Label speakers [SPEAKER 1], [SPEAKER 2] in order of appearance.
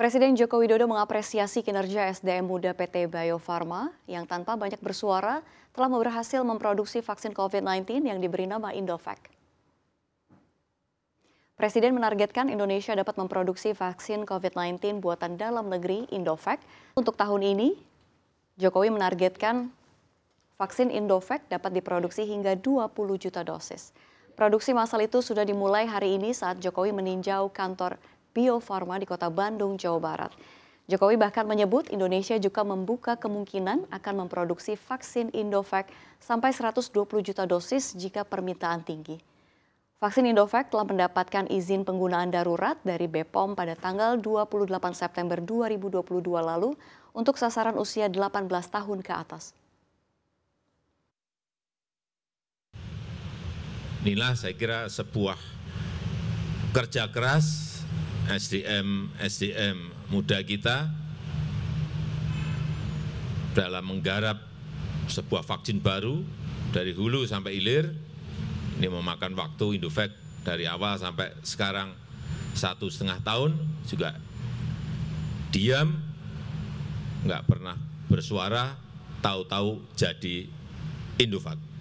[SPEAKER 1] Presiden Joko Widodo mengapresiasi kinerja SDM muda PT Bio Farma yang tanpa banyak bersuara telah berhasil memproduksi vaksin COVID-19 yang diberi nama Indovac. Presiden menargetkan Indonesia dapat memproduksi vaksin COVID-19 buatan dalam negeri Indovac untuk tahun ini. Jokowi menargetkan vaksin Indovac dapat diproduksi hingga 20 juta dosis. Produksi massal itu sudah dimulai hari ini saat Jokowi meninjau kantor Bio Farma di kota Bandung, Jawa Barat. Jokowi bahkan menyebut Indonesia juga membuka kemungkinan akan memproduksi vaksin Indovac sampai 120 juta dosis jika permintaan tinggi. Vaksin Indovac telah mendapatkan izin penggunaan darurat dari BPOM pada tanggal 28 September 2022 lalu untuk sasaran usia 18 tahun ke atas.
[SPEAKER 2] Inilah saya kira sebuah kerja keras SDM SDM muda kita dalam menggarap sebuah vaksin baru dari hulu sampai hilir ini memakan waktu Indovac dari awal sampai sekarang satu setengah tahun juga diam nggak pernah bersuara tahu-tahu jadi Indovac